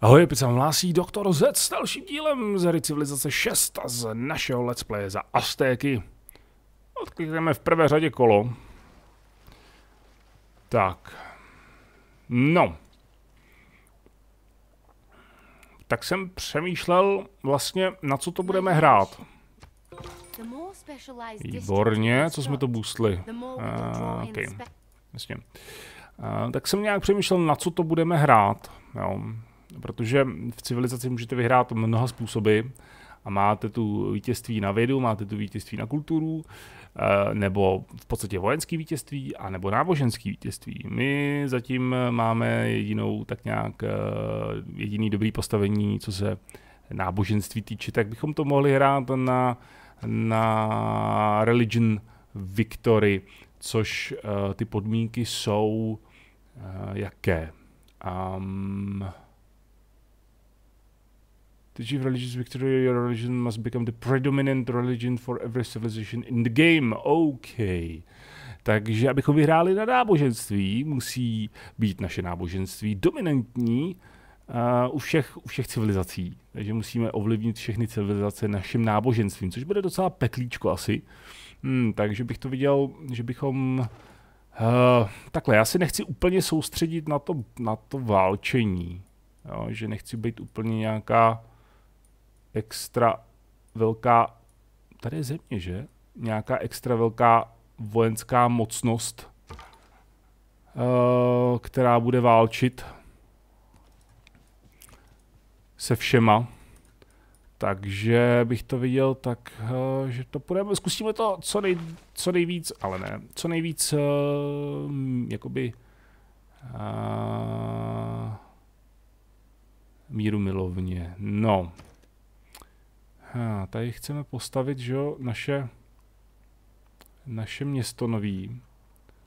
Ahoj, vám hlásí doktor Z s dalším dílem z hry Civilizace 6 a z našeho let's play za Aztéky. Odklikneme v prvé řadě kolo. Tak. No. Tak jsem přemýšlel vlastně, na co to budeme hrát. Výborně, co jsme to boostli. Uh, okay. Uh, tak jsem nějak přemýšlel, na co to budeme hrát. Jo protože v civilizaci můžete vyhrát mnoha způsoby a máte tu vítězství na vědu, máte tu vítězství na kulturu, eh, nebo v podstatě vojenský vítězství, a nebo náboženský vítězství. My zatím máme jedinou tak nějak eh, jediný dobrý postavení, co se náboženství týče, tak bychom to mohli hrát na, na religion victory, což eh, ty podmínky jsou jaké? Um, The chief religious victory, your religion must become the predominant religion for every civilization in the game. OK. Takže abychom vyhráli na náboženství, musí být naše náboženství dominantní uh, u, všech, u všech civilizací. Takže musíme ovlivnit všechny civilizace naším náboženstvím, což bude docela peklíčko asi. Hmm, takže bych to viděl, že bychom... Uh, takhle, já si nechci úplně soustředit na to, na to válčení. Jo, že nechci být úplně nějaká extra velká, tady je země, že? Nějaká extra velká vojenská mocnost, eh, která bude válčit se všema. Takže bych to viděl tak, eh, že to půjdeme, zkusíme to co, nej, co nejvíc, ale ne, co nejvíc, eh, jakoby, míru milovně. No, Ha, tady chceme postavit, že jo, naše, naše město nový.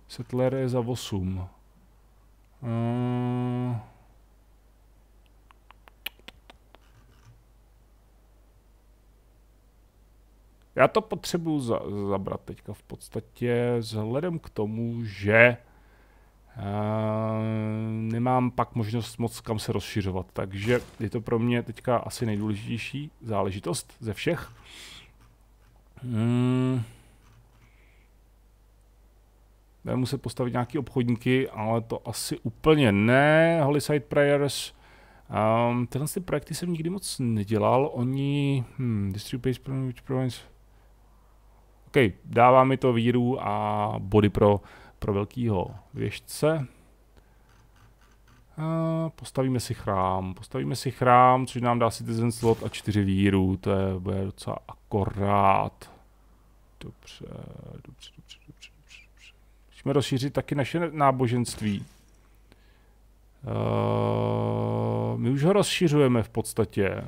Settler je za 8. Uh, eh, Já to potřebuju za, zabrat teďka v podstatě vzhledem k tomu, že Ehm, nemám pak možnost moc kam se rozšiřovat, takže je to pro mě teďka asi nejdůležitější záležitost ze všech. Hmm. Budeme muset postavit nějaký obchodníky, ale to asi úplně ne. Holy Side Prayers. Um, ehm, tyhle ty projekty jsem nikdy moc nedělal. Oni... Hmm, Distribute Page OK, dává mi to víru a body pro pro velkého věžce. A postavíme si chrám. Postavíme si chrám, což nám dá citizen slot a čtyři víru. To je, bude docela akorát. Dobře, dobře, dobře, dobře, dobře. Musíme rozšířit taky naše náboženství. Uh, my už ho rozšiřujeme v podstatě.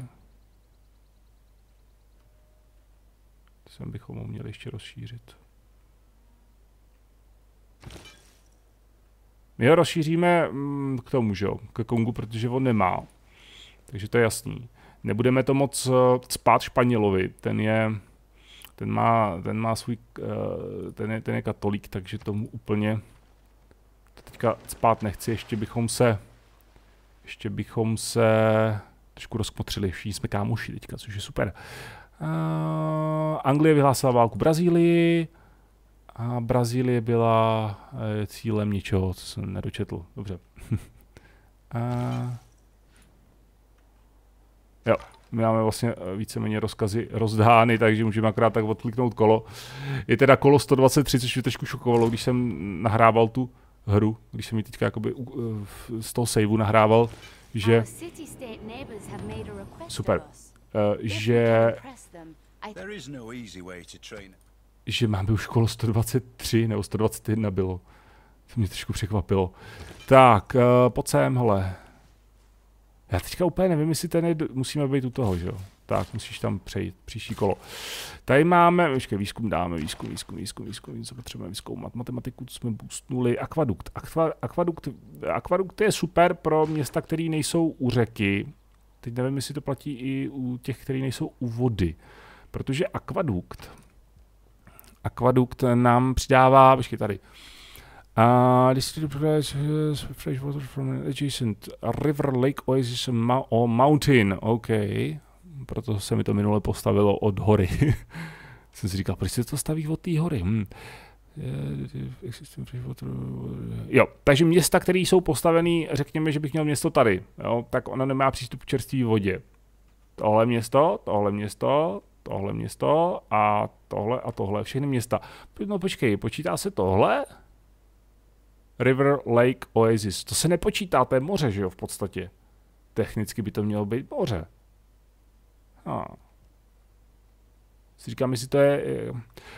Sem bychom ho měli ještě rozšířit. My ho rozšíříme mm, k tomu, že jo, k Kongu, protože on nemá. Takže to je jasný. Nebudeme to moc spát eh, Španělovi, ten je, ten má, ten má svůj, eh, ten je, ten je katolík, takže tomu úplně teďka spát nechci, ještě bychom se, ještě bychom se trošku rozkmotřili, všichni jsme kámoši teďka, což je super. Uh, Anglie vyhlásila válku Brazílii, a Brazílie byla eh, cílem ničeho, co jsem nedočetl. Dobře. a... Jo, my máme vlastně eh, víceméně rozkazy rozdány, takže můžeme akorát tak odkliknout kolo. Je teda kolo 123, což mě trošku šokovalo, když jsem nahrával tu hru, když jsem ji teďka jakoby eh, z toho saveu nahrával, že... Super. že že máme už kolo 123 nebo 121 bylo. To mě trošku překvapilo. Tak, uh, pojď sem, hele. Já teďka úplně nevím, jestli ten je, musíme být u toho, že jo? Tak, musíš tam přejít, příští kolo. Tady máme, ještě výzkum dáme, výzkum, výzkum, výzkum, výzkum, co potřebujeme vyzkoumat. Matematiku jsme boostnuli, akvadukt. akvadukt. Akvadukt je super pro města, které nejsou u řeky. Teď nevím, jestli to platí i u těch, které nejsou u vody. Protože akvadukt Aquaduct nám přidává, počkej tady, a this is uh, fresh water from adjacent river, lake, oasis ma- or mountain. OK. Proto se mi to minule postavilo od hory. Jsem si říkal, proč se to staví od té hory? Hmm. Jo, takže města, které jsou postavené, řekněme, že bych měl město tady, jo, tak ono nemá přístup k čerstvé vodě. Tohle město, tohle město, tohle město a tohle a tohle, všechny města. No počkej, počítá se tohle? River Lake Oasis. To se nepočítá, to je moře, že jo, v podstatě. Technicky by to mělo být moře. Ha. Si říkám, jestli to je...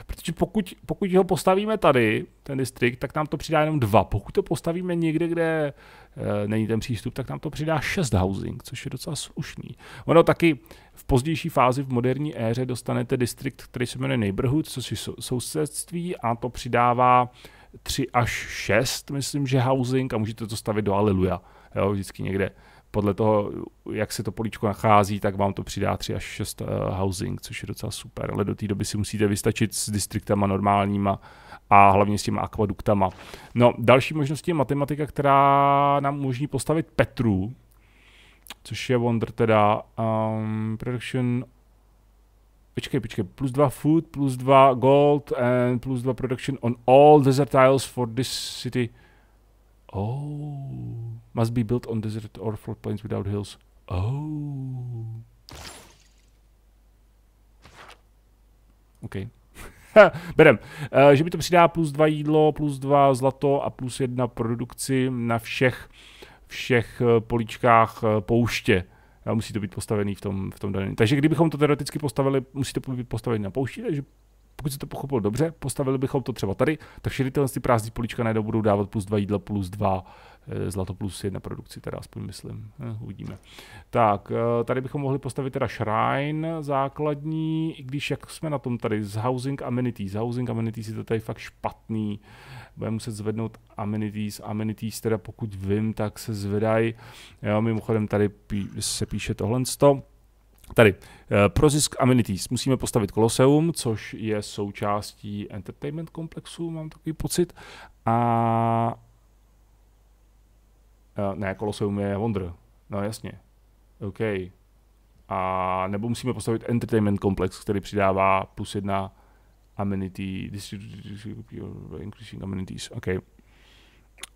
Protože pokud, pokud ho postavíme tady, ten distrikt, tak nám to přidá jenom dva. Pokud to postavíme někde, kde e, není ten přístup, tak nám to přidá šest housing, což je docela slušný. Ono taky v pozdější fázi v moderní éře dostanete distrikt, který se jmenuje Neighborhood, což je sousedství a to přidává 3 až 6, myslím, že housing a můžete to stavit do Aleluja. Jo, vždycky někde podle toho, jak se to políčko nachází, tak vám to přidá 3 až 6 eh, housing, což je docela super, ale do té doby si musíte vystačit s distriktama normálníma a hlavně s těma akvaduktama. No, další možností je matematika, která nám umožní postavit Petru, což je Wonder teda. Um, production Počkej, počkej, plus dva food, plus dva gold and plus dva production on all desert tiles for this city. Oh. Must be built on desert or flat plains without hills. Oh. OK. Berem. Uh, že mi to přidá plus dva jídlo, plus dva zlato a plus jedna produkci na všech všech eh, políčkách eh, pouště. A musí to být postavený v tom, v tom daném. Takže kdybychom to teoreticky postavili, musí to být postavený na poušti, takže pokud se to pochopil dobře, postavili bychom to třeba tady, tak všechny tyhle ty prázdní políčka najednou budou dávat plus dva jídla, plus dva. Eh, Zlato plus jedna produkci, teda aspoň myslím, eh, uvidíme. Tak, eh, tady bychom mohli postavit teda shrine základní, i když jak jsme na tom tady z housing amenities. Housing amenities je to tady fakt špatný. Budeme muset zvednout amenities. Amenities teda pokud vím, tak se zvedají. Jo, mimochodem tady pí se píše tohle sto. Tady, pro zisk amenities musíme postavit Koloseum, což je součástí entertainment komplexu, mám takový pocit. A Uh, ne, Colosseum je Wonder. No jasně. OK. A nebo musíme postavit entertainment komplex, který přidává plus jedna amenity, increasing amenities, OK.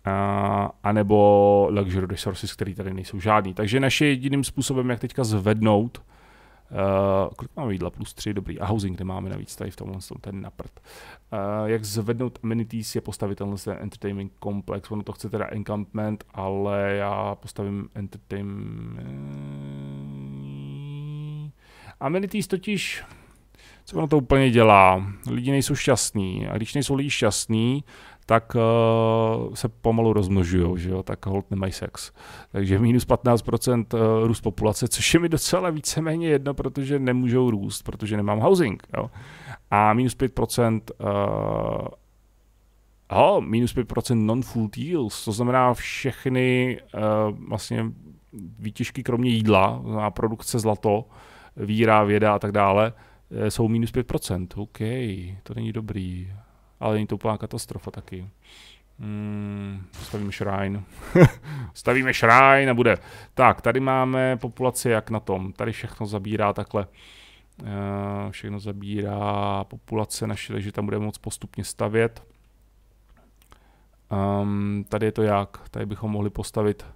A, a nebo luxury resources, které tady nejsou žádný. Takže naše jediným způsobem, jak teďka zvednout Uh, kolik máme jídla? Plus tři dobrý. A housing nemáme navíc tady v tomhle, ten na Uh, eh, jak zvednout amenities je postavit tenhle ten entertainment komplex. Ono to chce teda encampment, ale já postavím entertainment... Amenities totiž... Co ono to úplně dělá? Lidi nejsou šťastní. A když nejsou lidi šťastní, tak uh, se pomalu rozmnožují, že jo, tak hold nemají sex. Takže minus 15% eh, růst populace, což je mi docela víceméně jedno, protože nemůžou růst, protože nemám housing. Jo. A minus 5% uh, Oh, minus 5% non-food deals, to znamená všechny uh, vlastně výtěžky kromě jídla, a produkce zlato, víra, věda a tak dále, jsou minus 5%. OK, to není dobrý ale není to úplná katastrofa taky. Hmm, stavíme šrajn. stavíme šrajn a bude. Tak, tady máme populaci jak na tom. Tady všechno zabírá takhle. Eh, všechno zabírá populace naše, takže tam budeme moc postupně stavět. Um, tady je to jak? Tady bychom mohli postavit,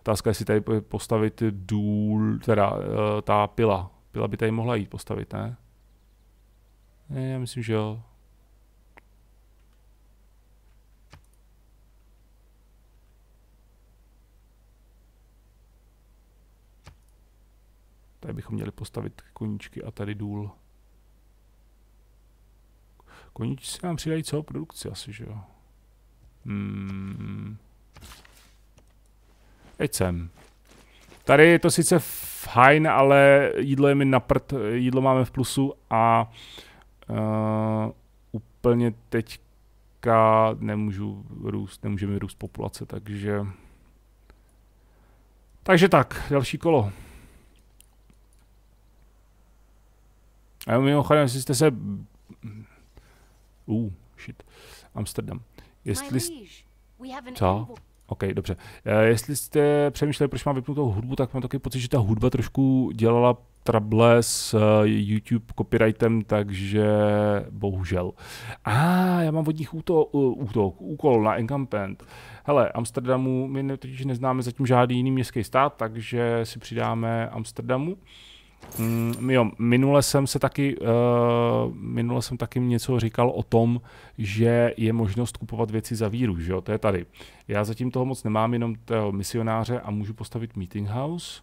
otázka jestli tady postavit důl, teda uh, ta pila. Pila by tady mohla jít postavit, ne? Ne, já myslím, že jo. Tady bychom měli postavit koníčky a tady důl. Koníčky se nám přidají celou produkci asi, že jo? Hmm. Jeď sem. Tady je to sice fajn, ale jídlo je mi na prd, jídlo máme v plusu a uh, úplně teďka nemůžu růst, nemůžeme růst populace, takže... Takže tak, další kolo. A mimochodem, jestli jste se... Uh, shit. Amsterdam. Jestli... Co? OK, dobře. Eh, jestli jste přemýšleli, proč mám vypnutou hudbu, tak mám taky pocit, že ta hudba trošku dělala trable s eh, YouTube copyrightem, takže bohužel. A ah, já mám vodních útok, útok, úkol na Encampment. Hele, Amsterdamu, my totiž neznáme zatím žádný jiný městský stát, takže si přidáme Amsterdamu. Mm, jo, minule jsem se taky, uh, minule jsem taky něco říkal o tom, že je možnost kupovat věci za víru, že jo, to je tady. Já zatím toho moc nemám, jenom toho misionáře a můžu postavit meeting house.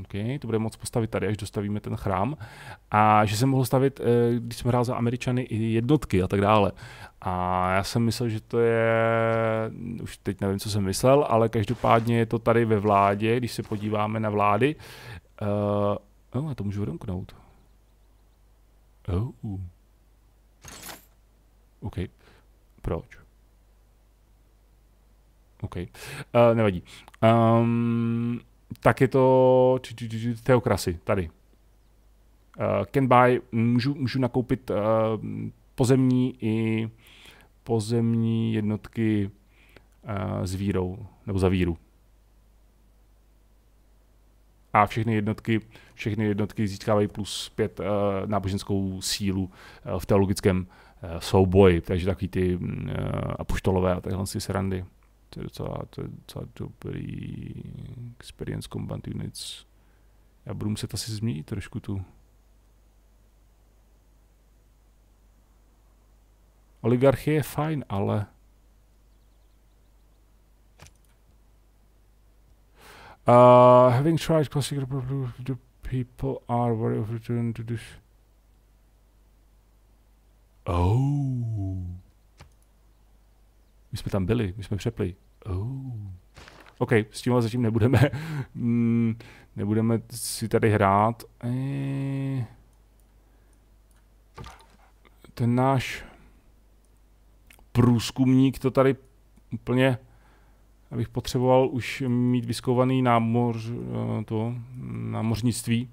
Okay, to bude moc postavit tady, až dostavíme ten chrám. A že jsem mohl stavit, eh, když jsem hrál za Američany, i jednotky a tak dále. A já jsem myslel, že to je, už teď nevím, co jsem myslel, ale každopádně je to tady ve vládě, když se podíváme na vlády, eh, Oh, já to můžu odemknout. Oh. OK. Proč? OK. Uh, nevadí. Um, tak je to Teokrasy, tady. Uh, can buy, můžu, můžu nakoupit uh, pozemní i pozemní jednotky uh, s vírou, nebo za víru a všechny jednotky, všechny jednotky získávají plus pět uh, náboženskou sílu uh, v teologickém uh, souboji, takže takový ty uh, apoštolové a takhle si srandy. To je docela, to je docela dobrý experience combat units. Já budu muset asi změnit trošku tu. Oligarchie je fajn, ale... Uh, having tried classic the people are very often to this. Oh. My jsme tam byli, my jsme přepli. Oh. OK, s tím zatím nebudeme, mm, nebudeme si tady hrát. E, ten náš průzkumník to tady úplně abych potřeboval už mít vyskouvaný námoř, eh, to, námořnictví,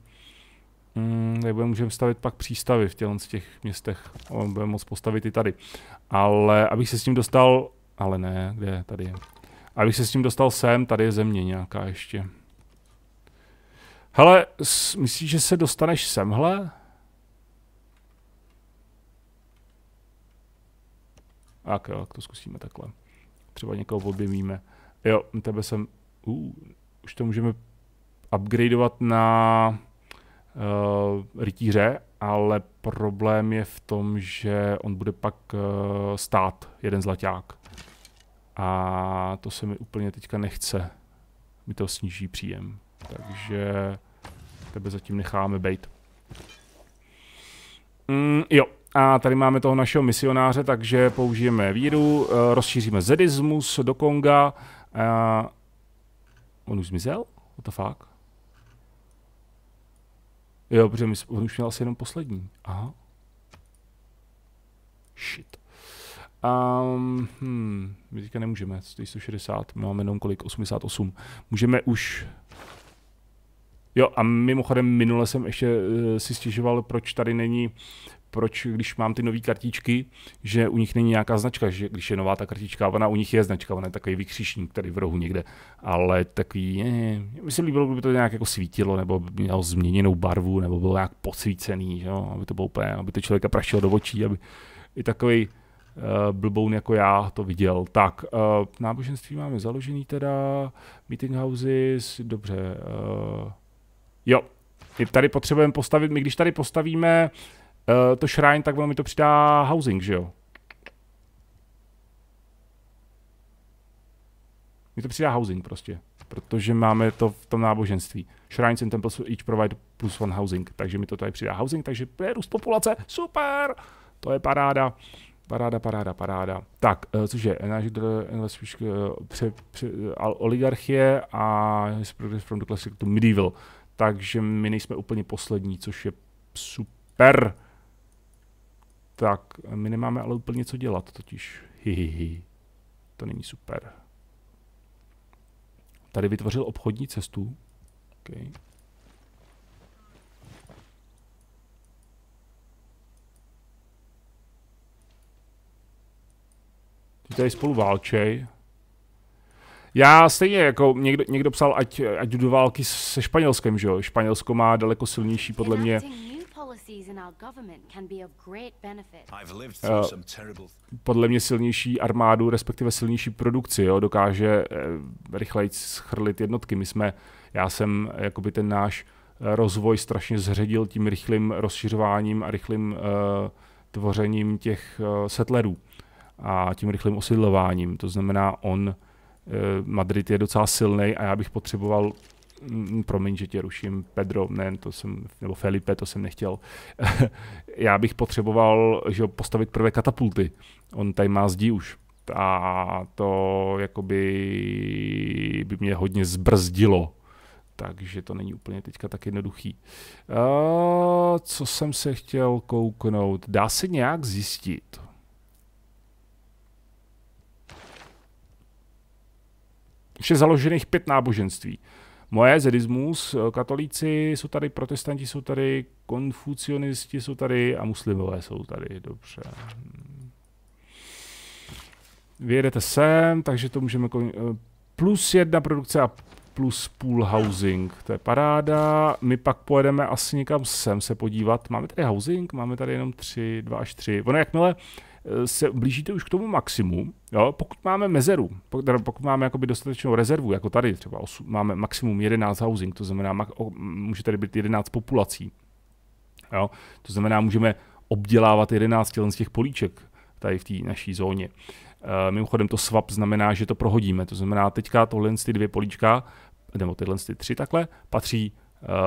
nebo mm, můžeme stavit pak přístavy v těch, těch městech. On bude postavit i tady. Ale abych se s tím dostal, ale ne, kde tady je. Abych se s tím dostal sem, tady je země nějaká ještě. Hele, myslíš, že se dostaneš semhle? Tak jo, to zkusíme takhle. Třeba někoho objevíme. Jo, tebe jsem... Uh, už to můžeme upgradeovat na uh, rytíře, ale problém je v tom, že on bude pak uh, stát jeden zlaťák. A to se mi úplně teďka nechce. Mi to sníží příjem. Takže tebe zatím necháme bejt. Mm, jo, a tady máme toho našeho misionáře, takže použijeme víru, eh, rozšíříme zedismus do Konga, a já... on už zmizel? What the fuck? Jo, protože my, on už měl asi jenom poslední. Aha. Shit. Um, hmm, my teďka nemůžeme, 160, my máme jenom kolik, 88. Můžeme už... Jo, a mimochodem minule jsem ještě uh, si stěžoval, proč tady není proč, když mám ty nové kartičky, že u nich není nějaká značka, že když je nová ta kartička, ona u nich je značka, ona je takový vykřišník tady v rohu někde, ale takový, je, ne, mi se líbilo, kdyby to nějak jako svítilo, nebo mělo změněnou barvu, nebo bylo nějak posvícený, že jo, aby to bylo úplně, aby to člověka prašilo do očí, aby i takový uh, eh, blboun jako já to viděl. Tak, uh, náboženství máme založený teda, meeting houses, dobře, uh, jo, my tady potřebujeme postavit, my když tady postavíme uh, Eh, to shrine, tak ono mi to přidá housing, že jo? Mi to přidá housing prostě, protože máme to v tom náboženství. Shrines and temples each provide plus one housing, takže mi to tady přidá housing, takže je růst populace, super, to je paráda. Paráda, paráda, paráda. Tak, uh, což je náš oligarchie a progress from the classic to medieval. Takže my nejsme úplně poslední, což je super. Tak, my nemáme ale úplně co dělat, totiž hihihi. To není super. Tady vytvořil obchodní cestu. Okay. Ty tady spolu válčej. Já stejně, jako někdo, někdo psal, ať, ať jdu do války se Španělskem, že jo? Španělsko má daleko silnější, podle mě, our government can be of great benefit. I've lived through eh, some terrible podle mě silnější armádu, respektive silnější produkci, jo, dokáže eh, rychleji schrlit jednotky. My jsme, já jsem eh, jakoby ten náš eh, rozvoj strašně zředil tím rychlým rozšiřováním a rychlým eh, tvořením těch eh, setlerů a tím rychlým osidlováním. To znamená, on, eh, Madrid je docela silný a já bych potřeboval Mm, promiň, že tě ruším, Pedro, ne, to jsem, nebo Felipe, to jsem nechtěl. Já bych potřeboval že postavit prvé katapulty. On tady má zdí už. A to jakoby by mě hodně zbrzdilo. Takže to není úplně teďka tak jednoduchý. A, co jsem se chtěl kouknout? Dá se nějak zjistit, už je založených pět náboženství. Moje zedismus, eh, katolíci jsou tady, protestanti jsou tady, konfucionisti jsou tady a muslimové jsou tady, dobře. Vyjedete sem, takže to můžeme kon... Eh, plus jedna produkce a plus půl housing, to je paráda. My pak pojedeme asi někam sem se podívat. Máme tady housing? Máme tady jenom tři, dva až tři. Ono jakmile se blížíte už k tomu maximu, jo? pokud máme mezeru, pokud, pokud máme jakoby dostatečnou rezervu, jako tady třeba osu, máme maximum 11 housing, to znamená, může tady být 11 populací. Jo? To znamená, můžeme obdělávat 11 z těch políček tady v té naší zóně. E, mimochodem to swap znamená, že to prohodíme, to znamená teďka tohle ty dvě políčka, nebo tyhle ty tři takhle, patří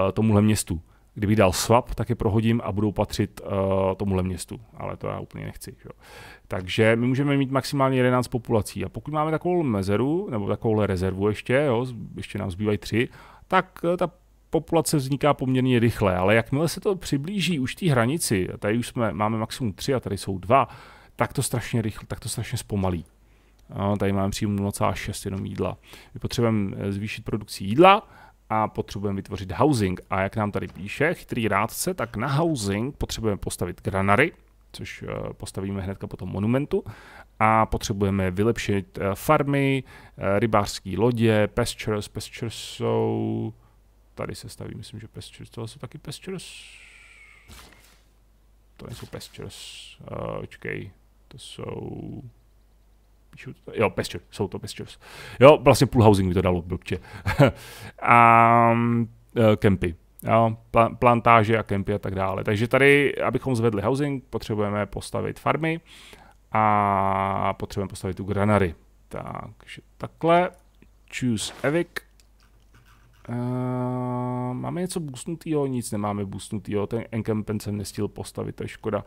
e, tomuhle městu kdyby dal swap, tak je prohodím a budou patřit uh, tomuhle městu, ale to já úplně nechci. Že? Takže my můžeme mít maximálně 11 populací a pokud máme takovou mezeru, nebo takovou rezervu ještě, jo, ještě nám zbývají tři, tak uh, ta populace vzniká poměrně rychle, ale jakmile se to přiblíží už té hranici, tady už jsme, máme maximum tři a tady jsou dva, tak to strašně rychle, tak to strašně zpomalí. No, tady máme přímo 0,6 jenom jídla. My potřebujeme eh, zvýšit produkci jídla, a potřebujeme vytvořit housing. A jak nám tady píše chytrý rádce, tak na housing potřebujeme postavit granary, což eh, postavíme hnedka po tom monumentu. A potřebujeme vylepšit eh, farmy, eh, rybářské lodě, pastures. Pastures jsou... Tady se staví, myslím, že pastures. Tohle jsou taky pastures. To nejsou pastures. Uh, očkej, to jsou píšu jo, Pastures, jsou to Pastures. Jo, vlastně půl Housing mi to dalo blbče. a e, kempy, jo, plantáže a kempy a tak dále. Takže tady, abychom zvedli housing, potřebujeme postavit farmy a potřebujeme postavit tu granary. Takže takhle, choose evic Uh, máme něco boostnutýho, nic nemáme boostnutýho, ten Encampment jsem nestihl postavit, to je škoda.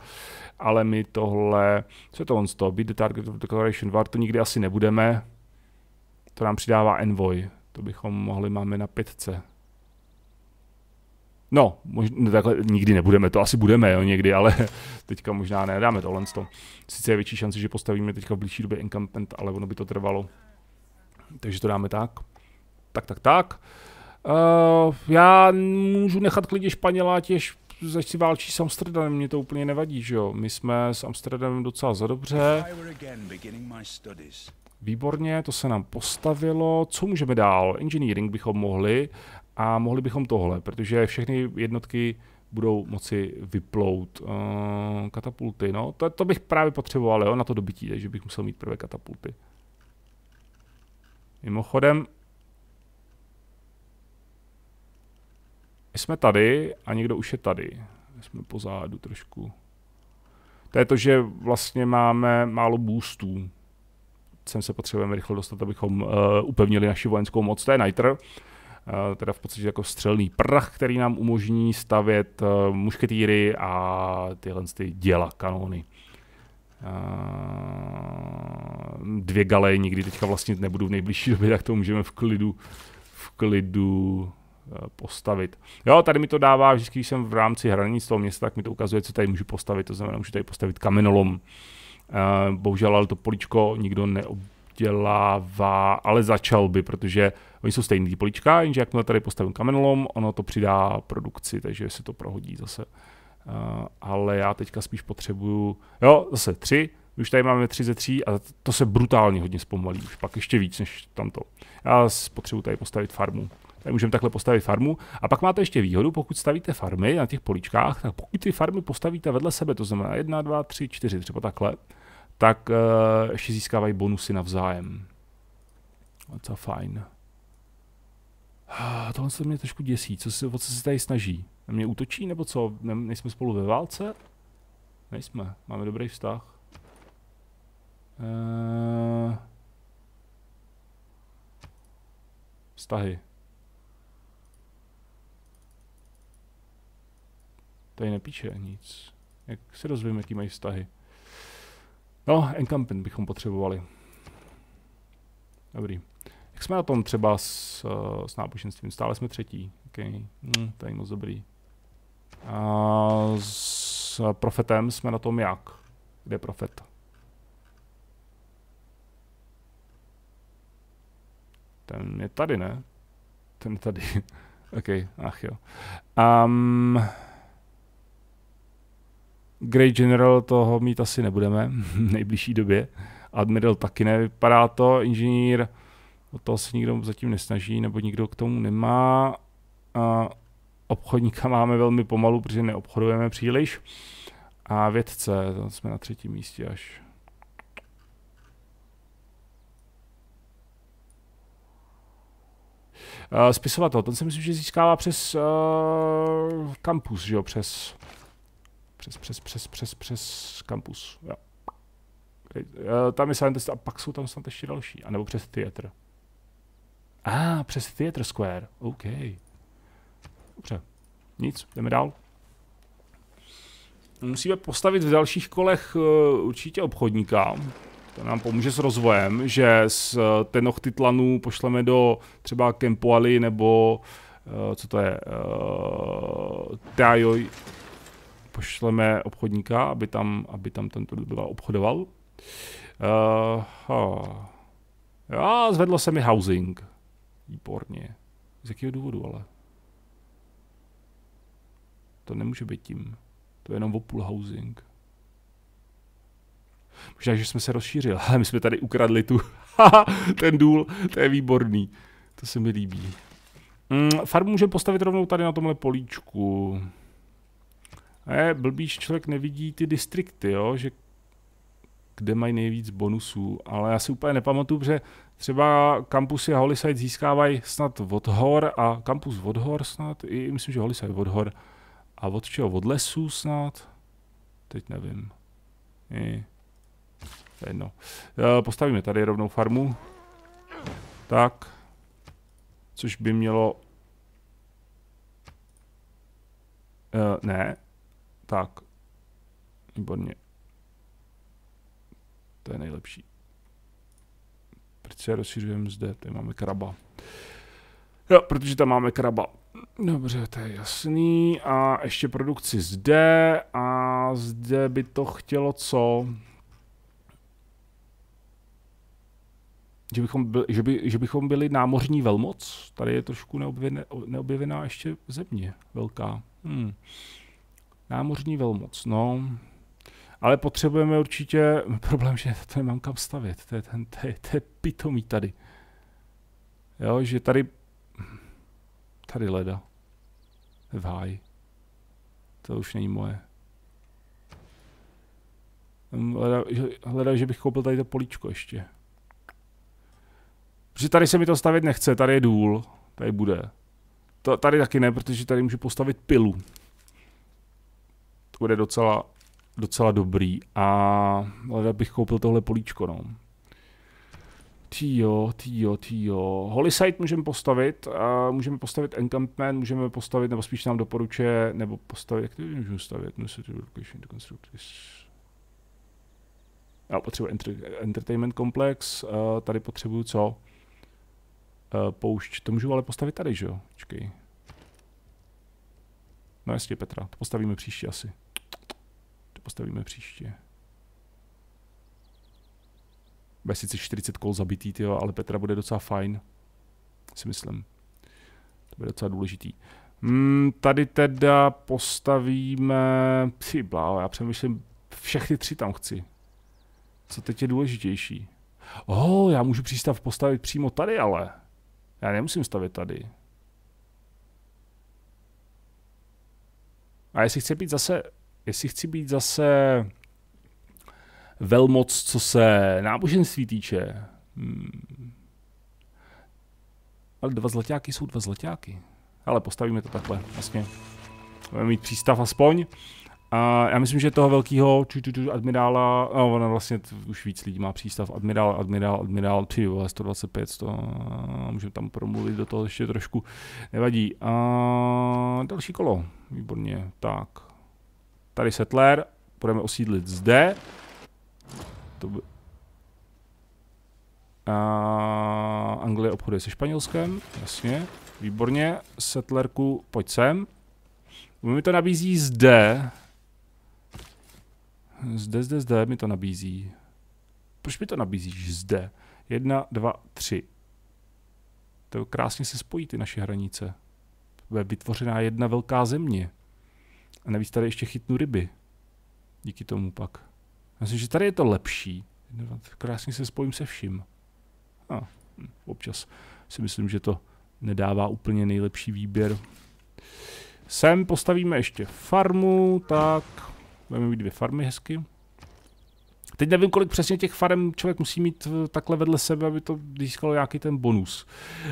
Ale my tohle, co je to on z toho, Beat the Target of Declaration War, to nikdy asi nebudeme. To nám přidává Envoy, to bychom mohli, máme na pětce. No, možná, no takhle nikdy nebudeme, to asi budeme jo, někdy, ale teďka možná ne, dáme tohle. To. Sice je větší šance, že postavíme teďka v blížší době encampment, ale ono by to trvalo. Takže to dáme tak. Tak, tak, tak. Uh, já můžu nechat klidně Španěla, těž zač si válčí s Amsterdamem, mě to úplně nevadí, že jo. My jsme s Amsterdamem docela za dobře. Výborně, to se nám postavilo. Co můžeme dál? Engineering bychom mohli a mohli bychom tohle, protože všechny jednotky budou moci vyplout uh, katapulty. No, to, to bych právě potřeboval, jo, na to dobytí, takže bych musel mít prvé katapulty. Mimochodem, My jsme tady a někdo už je tady. My jsme zádu trošku. To je to, že vlastně máme málo boostů. Sem se potřebujeme rychle dostat, abychom uh, upevnili naši vojenskou moc. To je Nitr. Uh, teda v podstatě jako střelný prach, který nám umožní stavět uh, mušketýry a tyhle ty děla, kanóny. Uh, dvě galeje nikdy teďka vlastně nebudu v nejbližší době, tak to můžeme v klidu, v klidu Eh, postavit. Jo, tady mi to dává, vždycky, když jsem v rámci hranic toho města, tak mi to ukazuje, co tady můžu postavit, to znamená, můžu tady postavit kamenolom. Eh, bohužel ale to poličko nikdo neobdělává, ale začal by, protože oni jsou stejný ty polička. jenže jakmile tady postavím kamenolom, ono to přidá produkci, takže se to prohodí zase. Eh, ale já teďka spíš potřebuju, jo, zase tři, už tady máme 3 ze 3 a to se brutálně hodně zpomalí, už pak ještě víc než tamto. Já potřebuji tady postavit farmu. Tady můžeme takhle postavit farmu. A pak máte ještě výhodu, pokud stavíte farmy na těch políčkách, tak pokud ty farmy postavíte vedle sebe, to znamená 1, 2, 3, 4, třeba takhle, tak uh, ještě získávají bonusy navzájem. Co fajn. Ah, tohle se mě trošku děsí. Co se, o co se tady snaží? Na mě útočí nebo co? Ne, nejsme spolu ve válce? Nejsme. Máme dobrý vztah. Uh... Vztahy. Tady nepíše nic. Jak se dozvím, jaký mají vztahy? No, encampment bychom potřebovali. Dobrý. Jak jsme na tom třeba s, eh, s náboženstvím? Stále jsme třetí. Okay. Hm, to je moc dobrý. A s profetem jsme na tom jak? Kde je profet? Ten je tady, ne? Ten je tady. OK, ach jo. Um, Great General toho mít asi nebudeme v nejbližší době. Admiral taky nevypadá to. Inženýr, o toho se nikdo zatím nesnaží, nebo nikdo k tomu nemá. A obchodníka máme velmi pomalu, protože neobchodujeme příliš. A vědce, tam jsme na třetím místě až. Uh, spisovatel, ten si myslím, že získává přes uh, kampus, že jo, přes přes, přes, přes, přes, přes kampus. Jo. Eh, tam je Silent a pak jsou tam snad ještě další. A nebo přes Theatre. A ah, přes Theater Square. OK. Dobře. Nic, jdeme dál. Musíme postavit v dalších kolech eh, určitě obchodníka. To nám pomůže s rozvojem, že z uh, eh, Tenochtitlanů pošleme do třeba Kempoali nebo co to je, uh, Teajoj, pošleme obchodníka, aby tam, aby tam tento byla obchodoval. Uh, ha. Já, zvedlo se mi housing. Výborně. Z jakého důvodu ale? To nemůže být tím. To je jenom půl housing. Možná, že jsme se rozšířili, ale my jsme tady ukradli tu. ten důl, to je výborný. To se mi líbí. Mm, farmu můžeme postavit rovnou tady na tomhle políčku je blbý, že člověk nevidí ty distrikty, jo, že kde mají nejvíc bonusů, ale já si úplně nepamatuju, že třeba kampusy a Holiside získávají snad od hor a kampus od hor snad, i myslím, že Holiside od hor a od čeho, od lesů snad, teď nevím. I, jedno. E, postavíme tady rovnou farmu. Tak. Což by mělo... E, ne, tak. Výborně. To je nejlepší. Proč se zde? Tady máme kraba. Jo, protože tam máme kraba. Dobře, to je jasný. A ještě produkci zde. A zde by to chtělo co? Že bychom, byli, že, by, že bychom byli námořní velmoc? Tady je trošku neobjevená ještě země velká. Hmm. Námořní velmoc, no. Ale potřebujeme určitě, problém, že to nemám kam stavět, to je, ten, to je, to je pitomý tady. Jo, že tady, tady leda. V háji. To už není moje. Hm, leda, že, že bych koupil tady to políčko ještě. Protože tady se mi to stavět nechce, tady je důl, tady bude. To, tady taky ne, protože tady můžu postavit pilu bude docela, docela dobrý a hleda bych koupil tohle políčko, no. Tio, tio, tio. Holisite můžeme postavit, a můžeme postavit encampment, můžeme postavit, nebo spíš nám doporučuje, nebo postavit, jak to můžeme stavět? No, location to construct is... Já potřebuji enter, entertainment komplex, uh, tady potřebuju co? Uh, poušť, to můžu ale postavit tady, že jo? Počkej. No jasně, Petra, to postavíme příště asi postavíme příště. Bude sice 40 kol zabitý, tyjo, ale Petra bude docela fajn. Si myslím. To bude docela důležitý. Hmm, tady teda postavíme... Ty bláho, já přemýšlím, všechny tři tam chci. Co teď je důležitější? Oh, já můžu přístav postavit přímo tady, ale. Já nemusím stavit tady. A jestli chce být zase jestli chci být zase velmoc, co se náboženství týče, hmm. ale dva zlatáky jsou dva zlatáky. Ale postavíme to takhle, vlastně. Budeme mít přístav aspoň. A já myslím, že toho velkého admirála, no ona vlastně už víc lidí má přístav, admirál, admirál, admirál, Při 125, to můžeme tam promluvit do toho ještě trošku, nevadí. A další kolo, výborně, tak. Tady settler, budeme osídlit zde. To by... A Anglie obchoduje se Španělskem, jasně, výborně. Settlerku, pojď sem. Mi to nabízí zde. Zde, zde, zde mi to nabízí. Proč mi to nabízíš zde? Jedna, dva, tři. To krásně se spojí ty naše hranice. To vytvořená jedna velká země. A navíc tady ještě chytnu ryby. Díky tomu pak. Myslím, že tady je to lepší. Krásně se spojím se vším. A, hm, občas si myslím, že to nedává úplně nejlepší výběr. Sem postavíme ještě farmu, tak budeme mít dvě farmy hezky. Teď nevím, kolik přesně těch farem člověk musí mít eh, takhle vedle sebe, aby to získalo nějaký ten bonus.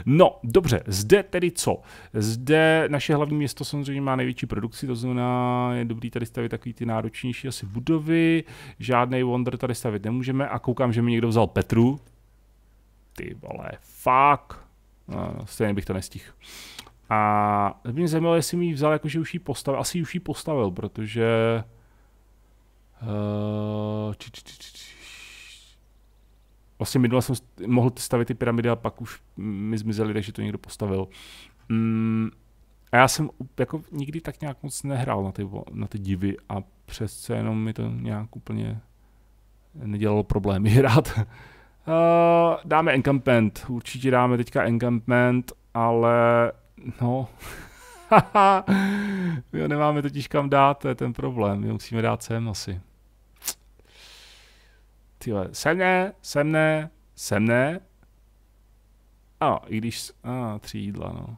No, dobře, zde tedy co? Zde naše hlavní město samozřejmě má největší produkci, to znamená, je dobrý tady stavit takový ty náročnější asi budovy, žádný Wonder tady stavit nemůžeme a koukám, že mi někdo vzal Petru. Ty vole, fuck. No, stejně bych to nestihl. A mě zajímalo, jestli mi ji vzal, jakože už ji postavil. Asi už ji postavil, protože Uh, či, či, či, či. Vlastně minule jsem mohl stavit ty pyramidy a pak už mi zmizely, takže to někdo postavil. Mm, a já jsem jako nikdy tak nějak moc nehrál na ty, na ty divy a přesce jenom mi to nějak úplně nedělalo problémy hrát. uh, dáme Encampment, určitě dáme teďka Encampment, ale no... my ho nemáme totiž kam dát, to je ten problém, my musíme dát sem asi tyhle, sem ne, sem ne, sem ne. A, i když, a, tři jídla, no.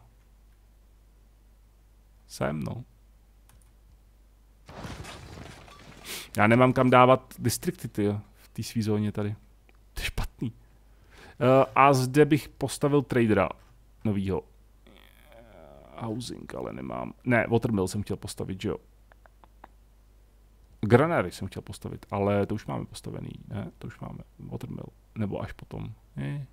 Sem, no. Já nemám kam dávat distrikty, ty v té svý zóně tady. To je špatný. Uh, a zde bych postavil tradera novýho. Housing, ale nemám. Ne, Watermill jsem chtěl postavit, že jo. Granary jsem chtěl postavit, ale to už máme postavený, ne? To už máme. Watermill. Nebo až potom. Ne?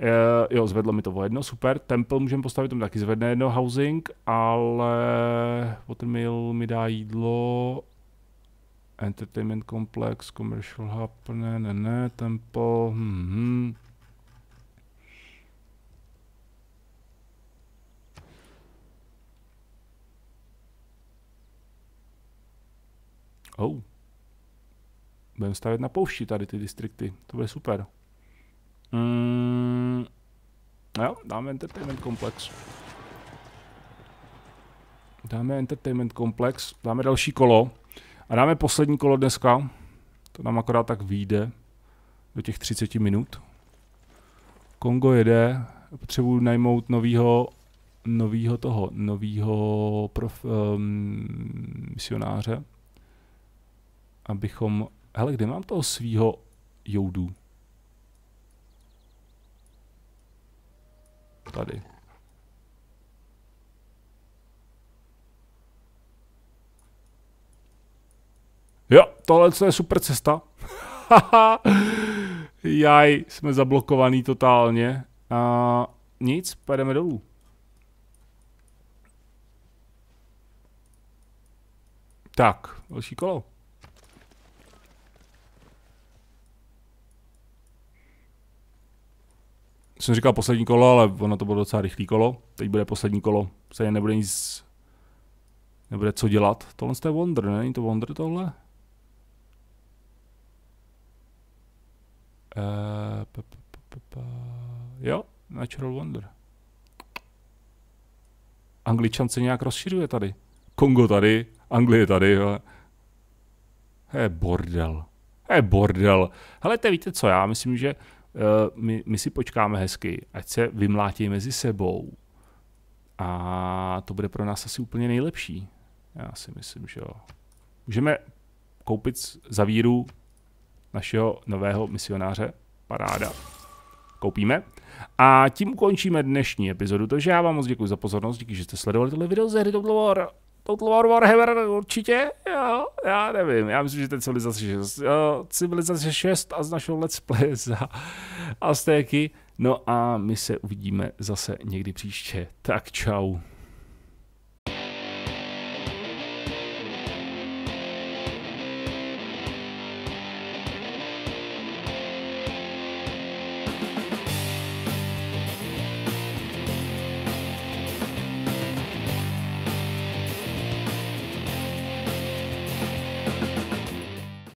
Uh, jo, zvedlo mi to o jedno, super. Temple můžeme postavit, tam taky zvedne jedno housing, ale Watermill mi dá jídlo. Entertainment Complex, Commercial Hub, ne, ne, ne, Temple, hm, hm. Oh. Budeme stavět na poušti tady ty distrikty. To bude super. Mm. No jo, dáme entertainment komplex. Dáme entertainment komplex, dáme další kolo a dáme poslední kolo dneska. To nám akorát tak vyjde do těch 30 minut. Kongo jede, potřebuji najmout novýho, novýho toho, novýho prof, um, misionáře abychom... Hele, kde mám toho svýho joudu? Tady. Jo, tohle je super cesta. Jaj, jsme zablokovaný totálně. A nic, pojedeme dolů. Tak, další kolo. jsem říkal poslední kolo, ale ono to bylo docela rychlé kolo. Teď bude poslední kolo, se nebude nic, nebude co dělat. Tohle je Wonder, ne? Není to Wonder tohle? Uh, eh, pa, pa, pa, jo, Natural Wonder. Angličan se nějak rozšiřuje tady. Kongo tady, Anglie tady, jo. He, bordel. He, bordel. Hele, víte co, já myslím, že Eh, my, my si počkáme hezky, ať se vymlátí mezi sebou. A to bude pro nás asi úplně nejlepší. Já si myslím, že jo. Můžeme koupit za víru našeho nového misionáře. Paráda. Koupíme. A tím ukončíme dnešní epizodu, takže já vám moc děkuji za pozornost, díky, že jste sledovali tohle video z hry Total Total War Warhammer určitě, jo, já nevím, já myslím, že to je civilizace 6, jo, civilizace 6 a z našeho let's play za Aztéky, no a my se uvidíme zase někdy příště, tak čau.